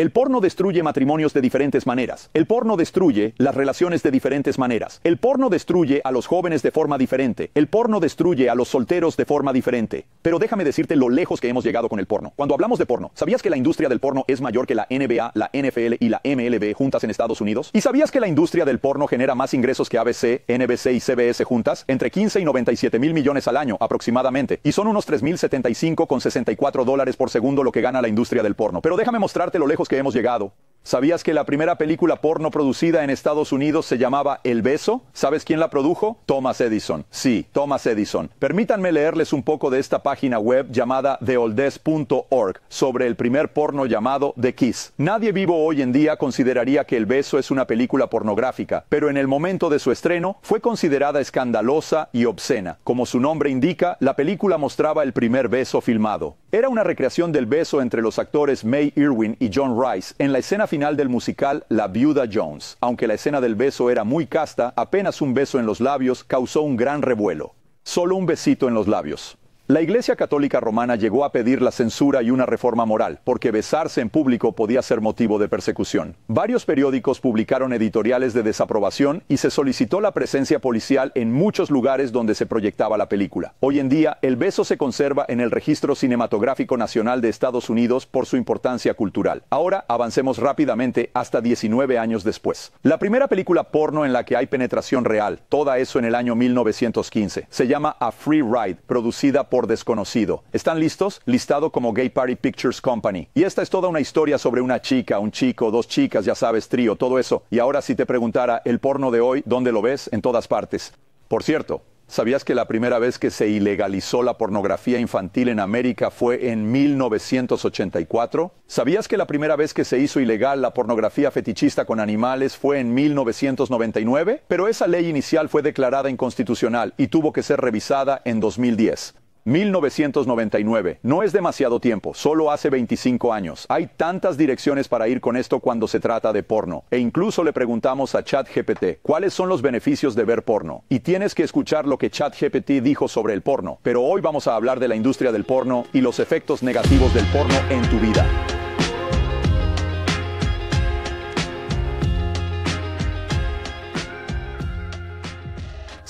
El porno destruye matrimonios de diferentes maneras. El porno destruye las relaciones de diferentes maneras. El porno destruye a los jóvenes de forma diferente. El porno destruye a los solteros de forma diferente. Pero déjame decirte lo lejos que hemos llegado con el porno. Cuando hablamos de porno, ¿sabías que la industria del porno es mayor que la NBA, la NFL y la MLB juntas en Estados Unidos? ¿Y sabías que la industria del porno genera más ingresos que ABC, NBC y CBS juntas? Entre 15 y 97 mil millones al año aproximadamente. Y son unos 3.075 con 64 dólares por segundo lo que gana la industria del porno. Pero déjame mostrarte lo lejos que hemos llegado. ¿Sabías que la primera película porno producida en Estados Unidos se llamaba El Beso? ¿Sabes quién la produjo? Thomas Edison. Sí, Thomas Edison. Permítanme leerles un poco de esta página web llamada theoldes.org sobre el primer porno llamado The Kiss. Nadie vivo hoy en día consideraría que El Beso es una película pornográfica, pero en el momento de su estreno fue considerada escandalosa y obscena. Como su nombre indica, la película mostraba el primer beso filmado. Era una recreación del beso entre los actores May Irwin y John Rice en la escena final del musical La Viuda Jones. Aunque la escena del beso era muy casta, apenas un beso en los labios causó un gran revuelo. Solo un besito en los labios. La Iglesia Católica Romana llegó a pedir la censura y una reforma moral, porque besarse en público podía ser motivo de persecución. Varios periódicos publicaron editoriales de desaprobación y se solicitó la presencia policial en muchos lugares donde se proyectaba la película. Hoy en día, el beso se conserva en el Registro Cinematográfico Nacional de Estados Unidos por su importancia cultural. Ahora avancemos rápidamente hasta 19 años después. La primera película porno en la que hay penetración real, toda eso en el año 1915, se llama A Free Ride, producida por desconocido. ¿Están listos? Listado como Gay Party Pictures Company. Y esta es toda una historia sobre una chica, un chico, dos chicas, ya sabes, trío, todo eso. Y ahora si te preguntara, el porno de hoy, ¿dónde lo ves? En todas partes. Por cierto, ¿Sabías que la primera vez que se ilegalizó la pornografía infantil en América fue en 1984? ¿Sabías que la primera vez que se hizo ilegal la pornografía fetichista con animales fue en 1999? Pero esa ley inicial fue declarada inconstitucional y tuvo que ser revisada en 2010. 1999. No es demasiado tiempo, solo hace 25 años. Hay tantas direcciones para ir con esto cuando se trata de porno. E incluso le preguntamos a ChatGPT cuáles son los beneficios de ver porno. Y tienes que escuchar lo que ChatGPT dijo sobre el porno. Pero hoy vamos a hablar de la industria del porno y los efectos negativos del porno en tu vida.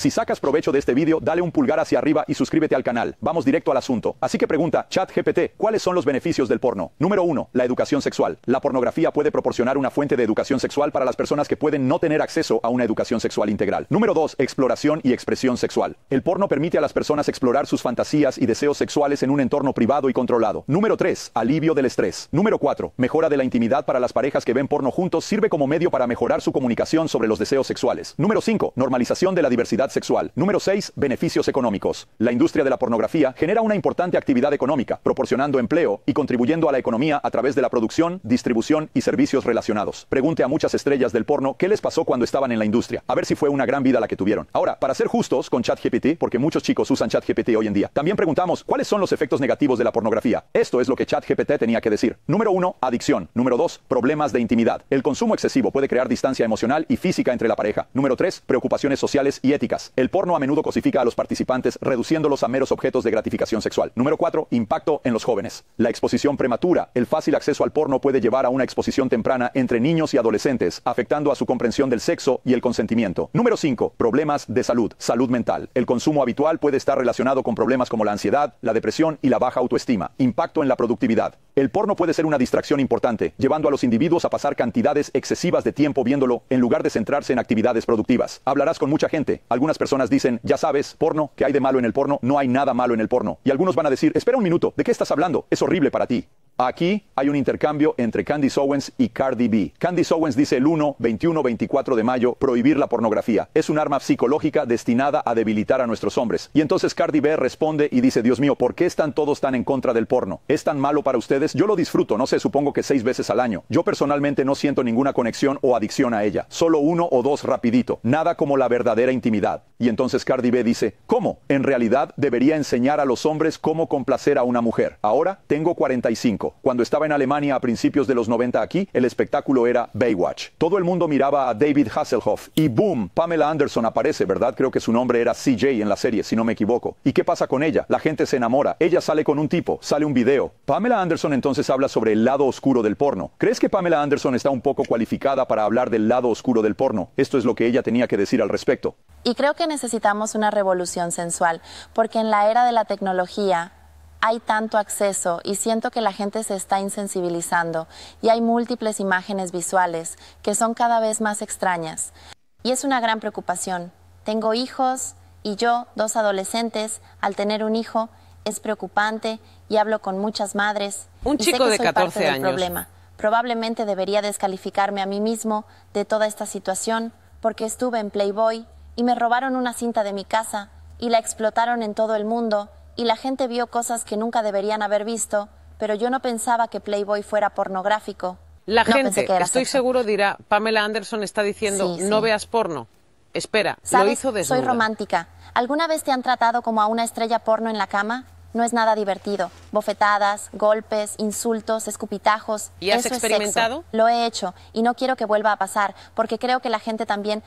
Si sacas provecho de este vídeo, dale un pulgar hacia arriba y suscríbete al canal. Vamos directo al asunto. Así que pregunta, chat GPT, ¿cuáles son los beneficios del porno? Número 1. La educación sexual. La pornografía puede proporcionar una fuente de educación sexual para las personas que pueden no tener acceso a una educación sexual integral. Número 2. Exploración y expresión sexual. El porno permite a las personas explorar sus fantasías y deseos sexuales en un entorno privado y controlado. Número 3. Alivio del estrés. Número 4. Mejora de la intimidad para las parejas que ven porno juntos sirve como medio para mejorar su comunicación sobre los deseos sexuales. Número 5. Normalización de la diversidad sexual. Número 6. Beneficios económicos. La industria de la pornografía genera una importante actividad económica, proporcionando empleo y contribuyendo a la economía a través de la producción, distribución y servicios relacionados. Pregunte a muchas estrellas del porno qué les pasó cuando estaban en la industria. A ver si fue una gran vida la que tuvieron. Ahora, para ser justos con ChatGPT, porque muchos chicos usan ChatGPT hoy en día, también preguntamos cuáles son los efectos negativos de la pornografía. Esto es lo que ChatGPT tenía que decir. Número 1. Adicción. Número 2. Problemas de intimidad. El consumo excesivo puede crear distancia emocional y física entre la pareja. Número 3. Preocupaciones sociales y éticas. El porno a menudo cosifica a los participantes, reduciéndolos a meros objetos de gratificación sexual. Número 4. Impacto en los jóvenes. La exposición prematura. El fácil acceso al porno puede llevar a una exposición temprana entre niños y adolescentes, afectando a su comprensión del sexo y el consentimiento. Número 5. Problemas de salud. Salud mental. El consumo habitual puede estar relacionado con problemas como la ansiedad, la depresión y la baja autoestima. Impacto en la productividad. El porno puede ser una distracción importante, llevando a los individuos a pasar cantidades excesivas de tiempo viéndolo en lugar de centrarse en actividades productivas. Hablarás con mucha gente. Algunas personas dicen, ya sabes, porno, que hay de malo en el porno? No hay nada malo en el porno. Y algunos van a decir, espera un minuto, ¿de qué estás hablando? Es horrible para ti. Aquí hay un intercambio entre Candice Owens y Cardi B. Candice Owens dice el 1, 21, 24 de mayo, prohibir la pornografía. Es un arma psicológica destinada a debilitar a nuestros hombres. Y entonces Cardi B responde y dice, Dios mío, ¿por qué están todos tan en contra del porno? ¿Es tan malo para ustedes? Yo lo disfruto, no sé, supongo que seis veces al año. Yo personalmente no siento ninguna conexión o adicción a ella. Solo uno o dos rapidito. Nada como la verdadera intimidad. Y entonces Cardi B dice, ¿cómo? En realidad debería enseñar a los hombres cómo complacer a una mujer. Ahora tengo 45. Cuando estaba en Alemania a principios de los 90 aquí, el espectáculo era Baywatch. Todo el mundo miraba a David Hasselhoff y boom, Pamela Anderson aparece, ¿verdad? Creo que su nombre era CJ en la serie, si no me equivoco. ¿Y qué pasa con ella? La gente se enamora, ella sale con un tipo, sale un video. Pamela Anderson entonces habla sobre el lado oscuro del porno. ¿Crees que Pamela Anderson está un poco cualificada para hablar del lado oscuro del porno? Esto es lo que ella tenía que decir al respecto. Y creo que necesitamos una revolución sensual, porque en la era de la tecnología, hay tanto acceso y siento que la gente se está insensibilizando y hay múltiples imágenes visuales que son cada vez más extrañas. Y es una gran preocupación. Tengo hijos y yo, dos adolescentes, al tener un hijo, es preocupante y hablo con muchas madres. Un chico de 14 años. problema. Probablemente debería descalificarme a mí mismo de toda esta situación porque estuve en Playboy y me robaron una cinta de mi casa y la explotaron en todo el mundo y la gente vio cosas que nunca deberían haber visto, pero yo no pensaba que Playboy fuera pornográfico. La gente, que estoy seguro, dirá, Pamela Anderson está diciendo, no veas porno. Espera, lo hizo desnuda. Soy romántica. ¿Alguna vez te han tratado como a una estrella porno en la cama? No es nada divertido. Bofetadas, golpes, insultos, escupitajos. ¿Y has experimentado? Lo he hecho y no quiero que vuelva a pasar porque creo que la gente también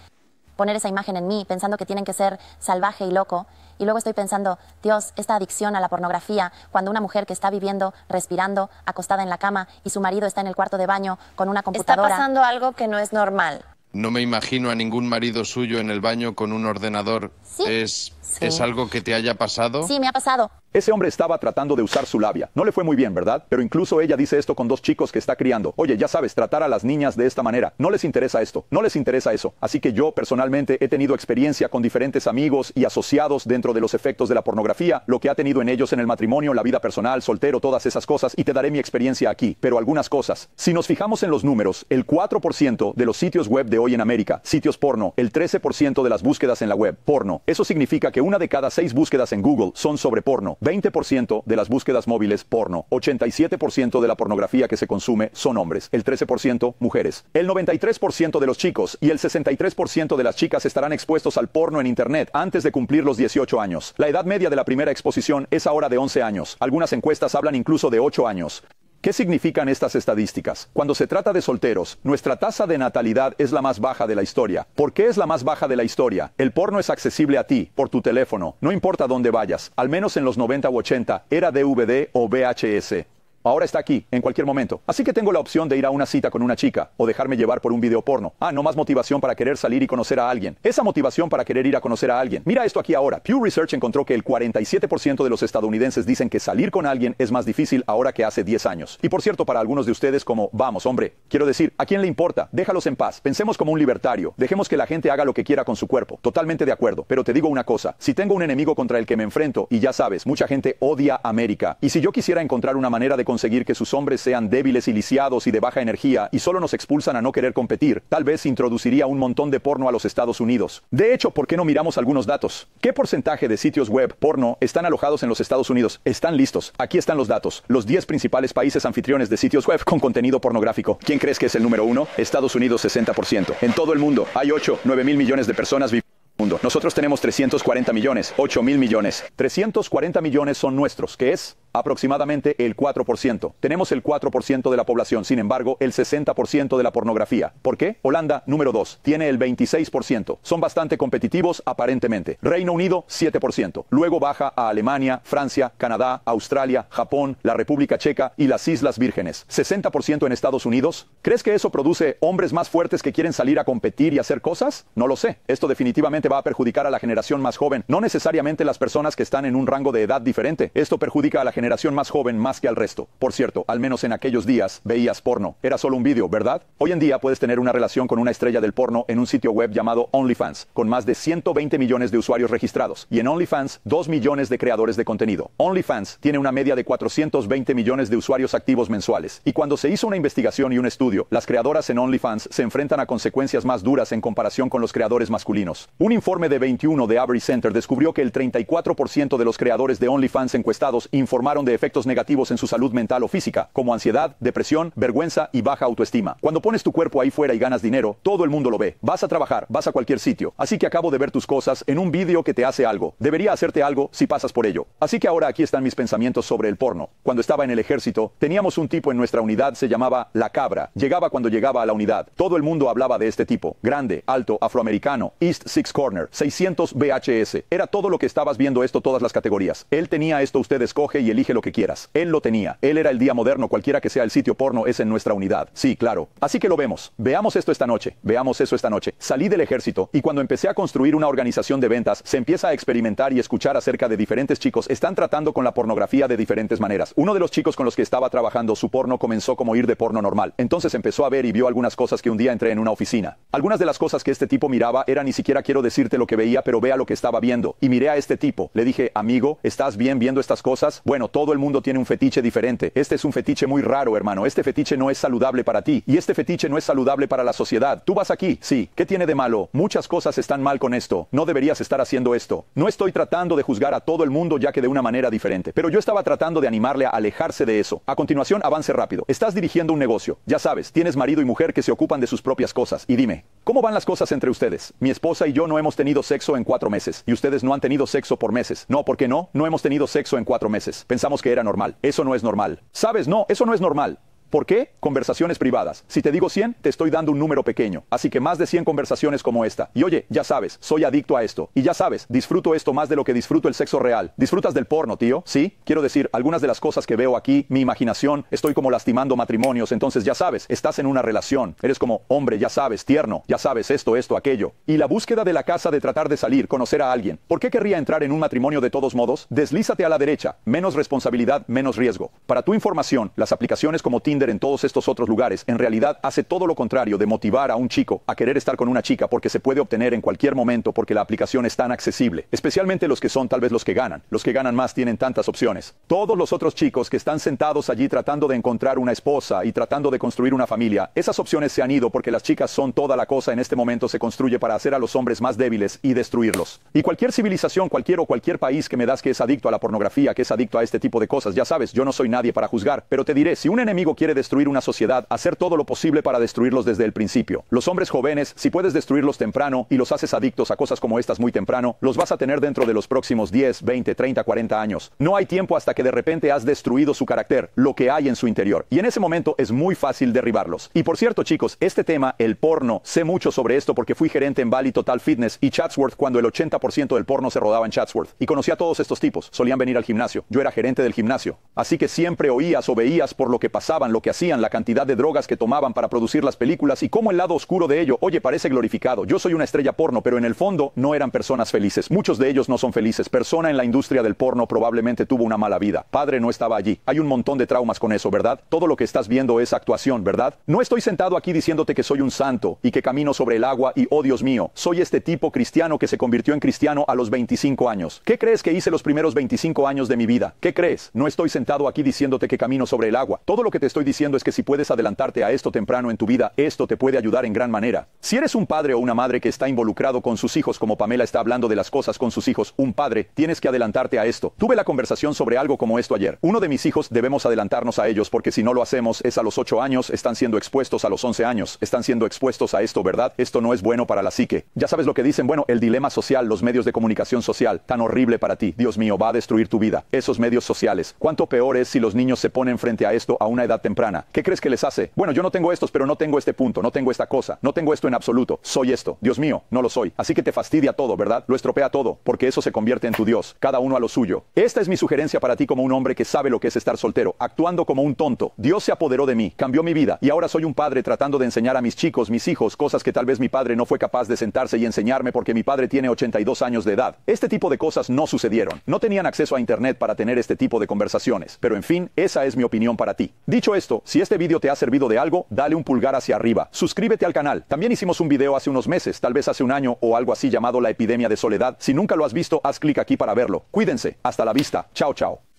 poner esa imagen en mí, pensando que tienen que ser salvaje y loco. Y luego estoy pensando, Dios, esta adicción a la pornografía, cuando una mujer que está viviendo, respirando, acostada en la cama y su marido está en el cuarto de baño con una computadora. Está pasando algo que no es normal. No me imagino a ningún marido suyo en el baño con un ordenador. Es, ¿Es algo que te haya pasado? Sí, me ha pasado. Ese hombre estaba tratando de usar su labia. No le fue muy bien, ¿verdad? Pero incluso ella dice esto con dos chicos que está criando. Oye, ya sabes, tratar a las niñas de esta manera. No les interesa esto, no les interesa eso. Así que yo personalmente he tenido experiencia con diferentes amigos y asociados dentro de los efectos de la pornografía, lo que ha tenido en ellos en el matrimonio, la vida personal, soltero, todas esas cosas, y te daré mi experiencia aquí. Pero algunas cosas. Si nos fijamos en los números, el 4% de los sitios web de hoy en América, sitios porno, el 13% de las búsquedas en la web, porno. Eso significa que una de cada seis búsquedas en Google son sobre porno. 20% de las búsquedas móviles porno, 87% de la pornografía que se consume son hombres, el 13% mujeres. El 93% de los chicos y el 63% de las chicas estarán expuestos al porno en Internet antes de cumplir los 18 años. La edad media de la primera exposición es ahora de 11 años. Algunas encuestas hablan incluso de 8 años. ¿Qué significan estas estadísticas? Cuando se trata de solteros, nuestra tasa de natalidad es la más baja de la historia. ¿Por qué es la más baja de la historia? El porno es accesible a ti, por tu teléfono, no importa dónde vayas, al menos en los 90 u 80, era DVD o VHS. Ahora está aquí, en cualquier momento. Así que tengo la opción de ir a una cita con una chica o dejarme llevar por un video porno. Ah, no más motivación para querer salir y conocer a alguien. Esa motivación para querer ir a conocer a alguien. Mira esto aquí ahora. Pew Research encontró que el 47% de los estadounidenses dicen que salir con alguien es más difícil ahora que hace 10 años. Y por cierto, para algunos de ustedes como, vamos, hombre, quiero decir, ¿a quién le importa? Déjalos en paz. Pensemos como un libertario. Dejemos que la gente haga lo que quiera con su cuerpo. Totalmente de acuerdo. Pero te digo una cosa. Si tengo un enemigo contra el que me enfrento, y ya sabes, mucha gente odia América. Y si yo quisiera encontrar una manera de conseguir que sus hombres sean débiles y lisiados y de baja energía y solo nos expulsan a no querer competir, tal vez introduciría un montón de porno a los Estados Unidos. De hecho, ¿por qué no miramos algunos datos? ¿Qué porcentaje de sitios web porno están alojados en los Estados Unidos? Están listos. Aquí están los datos. Los 10 principales países anfitriones de sitios web con contenido pornográfico. ¿Quién crees que es el número uno? Estados Unidos 60%. En todo el mundo hay 8, 9 mil millones de personas viviendo. Mundo. Nosotros tenemos 340 millones, 8 mil millones. 340 millones son nuestros, ¿Qué es aproximadamente el 4%. Tenemos el 4% de la población, sin embargo, el 60% de la pornografía. ¿Por qué? Holanda, número 2, tiene el 26%. Son bastante competitivos aparentemente. Reino Unido, 7%. Luego baja a Alemania, Francia, Canadá, Australia, Japón, la República Checa y las Islas Vírgenes. 60% en Estados Unidos. ¿Crees que eso produce hombres más fuertes que quieren salir a competir y hacer cosas? No lo sé. Esto definitivamente va a perjudicar a la generación más joven, no necesariamente las personas que están en un rango de edad diferente. Esto perjudica a la generación generación más joven más que al resto. Por cierto, al menos en aquellos días veías porno. Era solo un vídeo, ¿verdad? Hoy en día puedes tener una relación con una estrella del porno en un sitio web llamado OnlyFans, con más de 120 millones de usuarios registrados y en OnlyFans 2 millones de creadores de contenido. OnlyFans tiene una media de 420 millones de usuarios activos mensuales. Y cuando se hizo una investigación y un estudio, las creadoras en OnlyFans se enfrentan a consecuencias más duras en comparación con los creadores masculinos. Un informe de 21 de Avery Center descubrió que el 34% de los creadores de OnlyFans encuestados informaron de efectos negativos en su salud mental o física, como ansiedad, depresión, vergüenza y baja autoestima. Cuando pones tu cuerpo ahí fuera y ganas dinero, todo el mundo lo ve. Vas a trabajar, vas a cualquier sitio. Así que acabo de ver tus cosas en un vídeo que te hace algo. Debería hacerte algo si pasas por ello. Así que ahora aquí están mis pensamientos sobre el porno. Cuando estaba en el ejército, teníamos un tipo en nuestra unidad, se llamaba La Cabra. Llegaba cuando llegaba a la unidad. Todo el mundo hablaba de este tipo. Grande, alto, afroamericano, East Six Corner, 600 BHS. Era todo lo que estabas viendo esto todas las categorías. Él tenía esto, usted escoge y elige Dije lo que quieras. Él lo tenía. Él era el día moderno, cualquiera que sea el sitio porno es en nuestra unidad. Sí, claro. Así que lo vemos. Veamos esto esta noche. Veamos eso esta noche. Salí del ejército y cuando empecé a construir una organización de ventas, se empieza a experimentar y escuchar acerca de diferentes chicos. Están tratando con la pornografía de diferentes maneras. Uno de los chicos con los que estaba trabajando su porno comenzó como ir de porno normal. Entonces empezó a ver y vio algunas cosas que un día entré en una oficina. Algunas de las cosas que este tipo miraba era ni siquiera quiero decirte lo que veía, pero vea lo que estaba viendo. Y miré a este tipo. Le dije, amigo, ¿estás bien viendo estas cosas? Bueno, todo el mundo tiene un fetiche diferente. Este es un fetiche muy raro, hermano. Este fetiche no es saludable para ti. Y este fetiche no es saludable para la sociedad. Tú vas aquí, sí. ¿Qué tiene de malo? Muchas cosas están mal con esto. No deberías estar haciendo esto. No estoy tratando de juzgar a todo el mundo ya que de una manera diferente. Pero yo estaba tratando de animarle a alejarse de eso. A continuación, avance rápido. Estás dirigiendo un negocio. Ya sabes, tienes marido y mujer que se ocupan de sus propias cosas. Y dime, ¿cómo van las cosas entre ustedes? Mi esposa y yo no hemos tenido sexo en cuatro meses. Y ustedes no han tenido sexo por meses. No, ¿por qué no? No hemos tenido sexo en cuatro meses pensamos que era normal. Eso no es normal. ¿Sabes? No, eso no es normal. ¿Por qué? Conversaciones privadas. Si te digo 100, te estoy dando un número pequeño. Así que más de 100 conversaciones como esta. Y oye, ya sabes, soy adicto a esto. Y ya sabes, disfruto esto más de lo que disfruto el sexo real. ¿Disfrutas del porno, tío? Sí, quiero decir, algunas de las cosas que veo aquí, mi imaginación, estoy como lastimando matrimonios, entonces ya sabes, estás en una relación. Eres como, hombre, ya sabes, tierno, ya sabes esto, esto, aquello. Y la búsqueda de la casa de tratar de salir, conocer a alguien. ¿Por qué querría entrar en un matrimonio de todos modos? Deslízate a la derecha. Menos responsabilidad, menos riesgo. Para tu información, las aplicaciones como Tinder en todos estos otros lugares, en realidad hace todo lo contrario de motivar a un chico a querer estar con una chica porque se puede obtener en cualquier momento porque la aplicación es tan accesible. Especialmente los que son tal vez los que ganan. Los que ganan más tienen tantas opciones. Todos los otros chicos que están sentados allí tratando de encontrar una esposa y tratando de construir una familia, esas opciones se han ido porque las chicas son toda la cosa en este momento se construye para hacer a los hombres más débiles y destruirlos. Y cualquier civilización, cualquier o cualquier país que me das que es adicto a la pornografía, que es adicto a este tipo de cosas, ya sabes, yo no soy nadie para juzgar, pero te diré, si un enemigo quiere destruir una sociedad, hacer todo lo posible para destruirlos desde el principio. Los hombres jóvenes, si puedes destruirlos temprano y los haces adictos a cosas como estas muy temprano, los vas a tener dentro de los próximos 10, 20, 30, 40 años. No hay tiempo hasta que de repente has destruido su carácter, lo que hay en su interior. Y en ese momento es muy fácil derribarlos. Y por cierto, chicos, este tema, el porno, sé mucho sobre esto porque fui gerente en Bali Total Fitness y Chatsworth cuando el 80% del porno se rodaba en Chatsworth. Y conocía a todos estos tipos. Solían venir al gimnasio. Yo era gerente del gimnasio. Así que siempre oías o veías por lo que pasaban, lo que hacían, la cantidad de drogas que tomaban para producir las películas y cómo el lado oscuro de ello, oye, parece glorificado. Yo soy una estrella porno, pero en el fondo no eran personas felices. Muchos de ellos no son felices. Persona en la industria del porno probablemente tuvo una mala vida. Padre no estaba allí. Hay un montón de traumas con eso, ¿verdad? Todo lo que estás viendo es actuación, ¿verdad? No estoy sentado aquí diciéndote que soy un santo y que camino sobre el agua y, oh Dios mío, soy este tipo cristiano que se convirtió en cristiano a los 25 años. ¿Qué crees que hice los primeros 25 años de mi vida? ¿Qué crees? No estoy sentado aquí diciéndote que camino sobre el agua. Todo lo que te estoy diciendo es que si puedes adelantarte a esto temprano en tu vida, esto te puede ayudar en gran manera. Si eres un padre o una madre que está involucrado con sus hijos, como Pamela está hablando de las cosas con sus hijos, un padre, tienes que adelantarte a esto. Tuve la conversación sobre algo como esto ayer. Uno de mis hijos debemos adelantarnos a ellos porque si no lo hacemos es a los 8 años, están siendo expuestos a los 11 años, están siendo expuestos a esto, ¿verdad? Esto no es bueno para la psique. Ya sabes lo que dicen, bueno, el dilema social, los medios de comunicación social, tan horrible para ti. Dios mío, va a destruir tu vida. Esos medios sociales. ¿Cuánto peor es si los niños se ponen frente a esto a una edad temprana? ¿Qué crees que les hace? Bueno, yo no tengo estos, pero no tengo este punto, no tengo esta cosa, no tengo esto en absoluto, soy esto. Dios mío, no lo soy. Así que te fastidia todo, ¿verdad? Lo estropea todo, porque eso se convierte en tu Dios, cada uno a lo suyo. Esta es mi sugerencia para ti como un hombre que sabe lo que es estar soltero, actuando como un tonto. Dios se apoderó de mí, cambió mi vida, y ahora soy un padre tratando de enseñar a mis chicos, mis hijos, cosas que tal vez mi padre no fue capaz de sentarse y enseñarme porque mi padre tiene 82 años de edad. Este tipo de cosas no sucedieron. No tenían acceso a Internet para tener este tipo de conversaciones. Pero en fin, esa es mi opinión para ti. Dicho esto si este vídeo te ha servido de algo, dale un pulgar hacia arriba. Suscríbete al canal. También hicimos un video hace unos meses, tal vez hace un año o algo así llamado la epidemia de soledad. Si nunca lo has visto, haz clic aquí para verlo. Cuídense. Hasta la vista. Chao, chao.